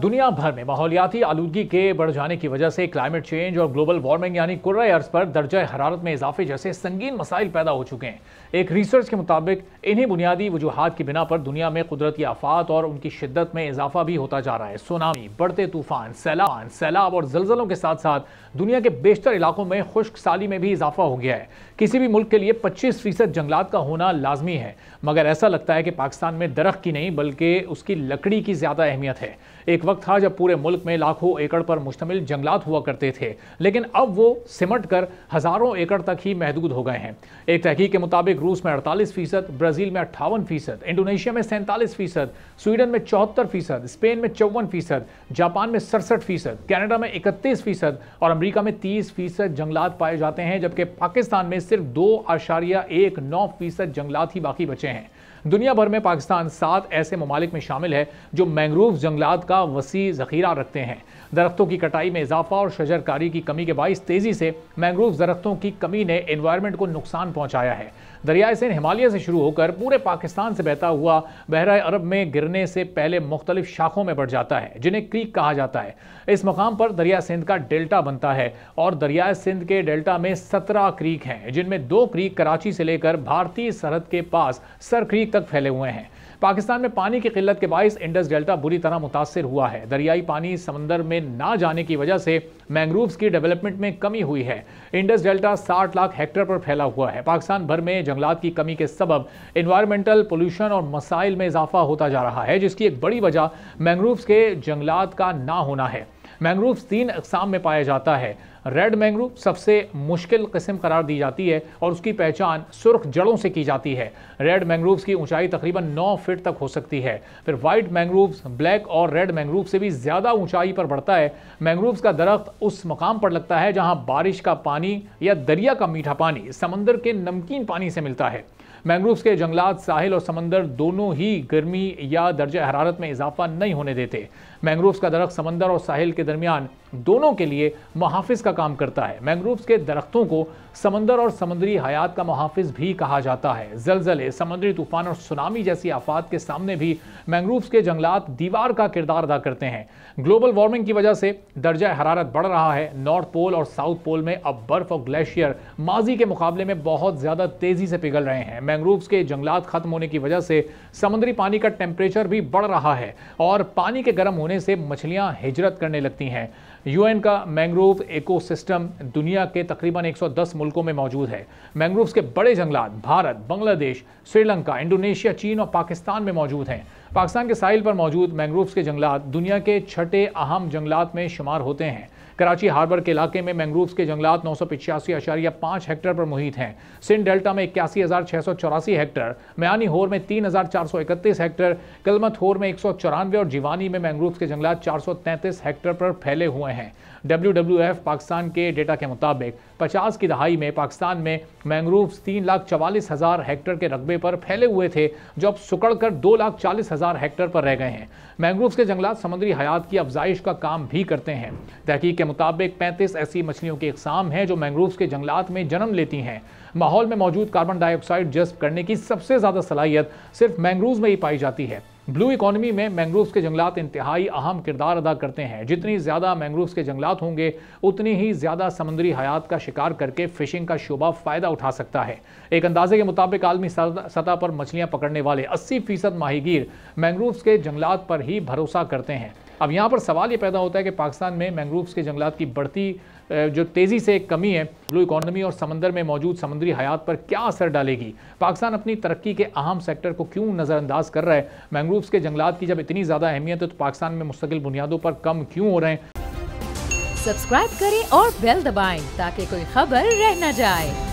दुनिया भर में माहौलियाती आलूदगी के बढ़ जाने की वजह से क्लाइमेट चेंज और ग्लोबल वार्मिंग यानी कुर्र अर्ज पर दर्ज हरारत में इजाफे जैसे संगीन मसाइल पैदा हो चुके हैं एक रिसर्च के मुताबिक इन्हीं बुनियादी वजूहत की बिना पर दुनिया में कुदरती आफात और उनकी शिद्दत में इजाफा भी होता जा रहा है सुनामी बढ़ते तूफान सैलान सैलाब और जलजलों के साथ साथ दुनिया के बेशतर इलाकों में खुश्क साली में भी इजाफा हो गया है किसी भी मुल्क के लिए पच्चीस फीसद जंगलात का होना लाजमी है मगर ऐसा लगता है कि पाकिस्तान में दरख्त की नहीं बल्कि उसकी लकड़ी की ज़्यादा अहमियत है एक वक्त था जब पूरे मुल्क में लाखों एकड़ पर मुश्तमिल जंगलात हुआ करते थे लेकिन अब वो सिमट कर हज़ारों एकड़ तक ही महदूद हो गए हैं एक तहकीक के मुताबिक रूस में अड़तालीस फीसद ब्राज़ील में अट्ठावन फीसद इंडोनेशिया में सैंतालीस फीसद स्वीडन में चौहत्तर फीसद स्पेन में चौवन फीसद जापान में सड़सठ फीसद कैनेडा में इकतीस फीसद और अमरीका में तीस फीसद जंगलात पाए जाते हैं जबकि पाकिस्तान में सिर्फ दो आशारिया एक नौ फीसद जंगलात ही बाकी बचे हैं दुनिया भर में पाकिस्तान सात ऐसे ममालिक में शामिल है जो मैंग्रोव जंगलात का वसी जखीरा रखते हैं दरख्तों की कटाई में इजाफा और शजरकारी की कमी के बायस तेज़ी से मैंग्रोव दरख्तों की कमी ने इन्वायरमेंट को नुकसान पहुँचाया है दरियाए सिंध हिमालय से शुरू होकर पूरे पाकिस्तान से बहता हुआ बहरा अरब में गिरने से पहले मुख्तलिफ शाखों में बढ़ जाता है जिन्हें क्रीक कहा जाता है इस मकाम पर दरिया सिंध का डेल्टा बनता है और दरियाए सिंध के डेल्टा में सत्रह क्रीक हैं जिनमें दो क्रीक कराची से लेकर भारतीय सरहद के पास सर क्रीक तक फैले हुए हैं पाकिस्तान में पानी की किल्लत के बायस इंडस डेल्टा बुरी तरह मुतासर हुआ है दरियाई पानी समंदर में ना जाने की वजह से मैंग्रोव्स की डेवलपमेंट में कमी हुई है इंडस डेल्टा 60 लाख हेक्टेयर पर फैला हुआ है पाकिस्तान भर में जंगलात की कमी के सबब इन्वायरमेंटल पोल्यूशन और मसाइल में इजाफा होता जा रहा है जिसकी एक बड़ी वजह मैंग्रोव्स के जंगलात का ना होना है मैंग्रोव तीन अकसाम में पाया जाता है रेड मैंग्रोव सबसे मुश्किल किस्म करार दी जाती है और उसकी पहचान सुर्ख जड़ों से की जाती है रेड मैंग्रोव्स की ऊंचाई तकरीबन 9 फीट तक हो सकती है फिर वाइट मैंग्रोव्स ब्लैक और रेड मैंग्रोव से भी ज़्यादा ऊंचाई पर बढ़ता है मैंग्रोव्स का दरख्त उस मकाम पर लगता है जहाँ बारिश का पानी या दरिया का मीठा पानी समंदर के नमकीन पानी से मिलता है मैंग्रोव्स के जंगलात साहिल और समंदर दोनों ही गर्मी या दर्ज हरारत में इजाफा नहीं होने देते मैंग्रोव्स का दरख्त समंदर और साहिल के दरमियान दोनों के लिए मुहाफ़ का काम करता है मैंग्रोव्स के दरख्तों को समंदर और समंदरी हयात का मुहाफ़ भी कहा जाता है जलजले समंदरी तूफान और सुनामी जैसी आफात के सामने भी मैंग्रोव्स के जंगलात दीवार का किरदार अदा करते हैं ग्लोबल वार्मिंग की वजह से दर्जा हरारत बढ़ रहा है नॉर्थ पोल और साउथ पोल में अब बर्फ और ग्लेशियर माजी के मुकाबले में बहुत ज़्यादा तेज़ी से पिघल रहे हैं मैंग्रोव्स के जंगलात खत्म होने की वजह से समुद्री पानी का टेम्परेचर भी बढ़ रहा है और पानी के गर्म होने से मछलियां हिजरत करने लगती हैं यूएन का मैंग्रोव इकोसिस्टम दुनिया के तकरीबन 110 मुल्कों में मौजूद है मैंग्रोव्स के बड़े जंगलात भारत बांग्लादेश श्रीलंका इंडोनेशिया चीन और पाकिस्तान में मौजूद हैं पाकिस्तान के साहिल पर मौजूद मैंग्रोव्स के जंगलात दुनिया के छठे अहम जंगलात में शुमार होते हैं कराची हार्बर के इलाके में मैंग्रोव्स के जंगलात नौ सौ पिचासी अशारिया पाँच हेक्टर पर मुहित हैं सिंध डेल्टा में इक्यासी हज़ार छः सौ चौरासी हेक्टर मयानी होर में तीन हज़ार चार सौ इकतीस हेक्टर कलमत होर में एक सौ चौरानवे और जीवानी में मैंग्रोव्स के जंगलात चार सौ तैंतीस हेक्टर पर फैले हुए हैं डब्ल्यू डब्ल्यू एफ पाकिस्तान के डेटा के मुताबिक पचास की दहाई में पाकिस्तान में मैंग्रोव्स तीन लाख चवालीस हज़ार हेक्टर के रकबे पर फैले हुए थे जो अब सुकड़ कर दो लाख चालीस हज़ार हेक्टर पर रह गए हैं मैंग्रोव्स के जंगलात समुद्री हयात की अफजाइश का काम भी करते हैं तहकीक के मुताबिक 35 ऐसी मछलियों की इकसाम हैं जो मैंग्रोव्स के जंगलात में जन्म लेती हैं माहौल में मौजूद कार्बन डाइऑक्साइड जस्ब करने की सबसे ज़्यादा सलाहियत सिर्फ मैंग्रोव्स में ही पाई जाती है ब्लू इकोनॉमी में मैंग्रोव्स के जंगलात इंतहाई अहम किरदार अदा करते हैं जितनी ज़्यादा मैंग्रोव्स के जंगलात होंगे उतनी ही ज़्यादा समुद्री हयात का शिकार करके फिशिंग का शोबा फ़ायदा उठा सकता है एक अंदाजे के मुताबिक आलमी सतह पर मछलियां पकड़ने वाले अस्सी फीसद माहिगीर मैंग्रोव्स के जंगलात पर ही भरोसा करते हैं अब यहाँ पर सवाल ये पैदा होता है कि पाकिस्तान में मैंग्रोव्स के जंगलात की बढ़ती जो तेज़ी से कमी है ब्लू इकॉनमी और समंदर में मौजूद समुद्री हयात पर क्या असर डालेगी पाकिस्तान अपनी तरक्की के अहम सेक्टर को क्यों नज़रअंदाज कर रहा है मैंग्रोव्स के जंगलात की जब इतनी ज़्यादा अहमियत है तो पाकिस्तान में मुस्तकिल बुनियादों पर कम क्यों हो रहे हैं सब्सक्राइब करें और बेल दबाएं ताकि कोई खबर रह न जाए